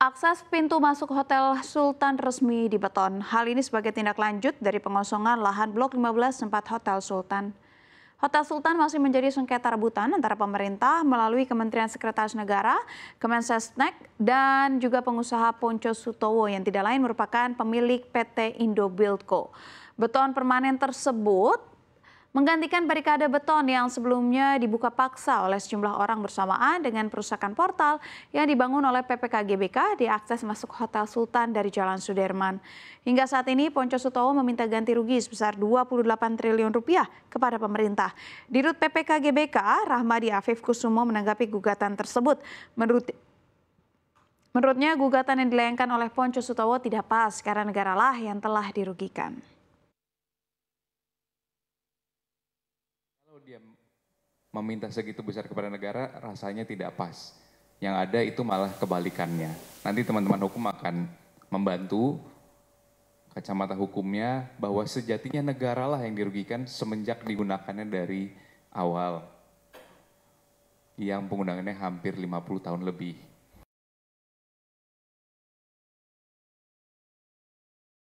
Akses pintu masuk Hotel Sultan resmi di beton. Hal ini sebagai tindak lanjut dari pengosongan lahan Blok 15 tempat Hotel Sultan. Hotel Sultan masih menjadi sengketa rebutan antara pemerintah melalui Kementerian Sekretaris Negara, Kemensesnek, dan juga pengusaha Ponco Sutowo yang tidak lain merupakan pemilik PT Indo Indobuildco. Beton permanen tersebut menggantikan barikade beton yang sebelumnya dibuka paksa oleh sejumlah orang bersamaan dengan perusakan portal yang dibangun oleh PPKGBK di akses masuk Hotel Sultan dari Jalan Sudirman. Hingga saat ini Ponco Sutowo meminta ganti rugi sebesar 28 triliun rupiah kepada pemerintah. Dirut PPK GBK, Rahmadi Afif Kusumo menanggapi gugatan tersebut. Menurut Menurutnya gugatan yang dilayangkan oleh Ponco Sutowo tidak pas karena negaralah yang telah dirugikan. dia meminta segitu besar kepada negara, rasanya tidak pas. Yang ada itu malah kebalikannya. Nanti teman-teman hukum akan membantu kacamata hukumnya bahwa sejatinya negaralah yang dirugikan semenjak digunakannya dari awal. Yang pengundangannya hampir 50 tahun lebih.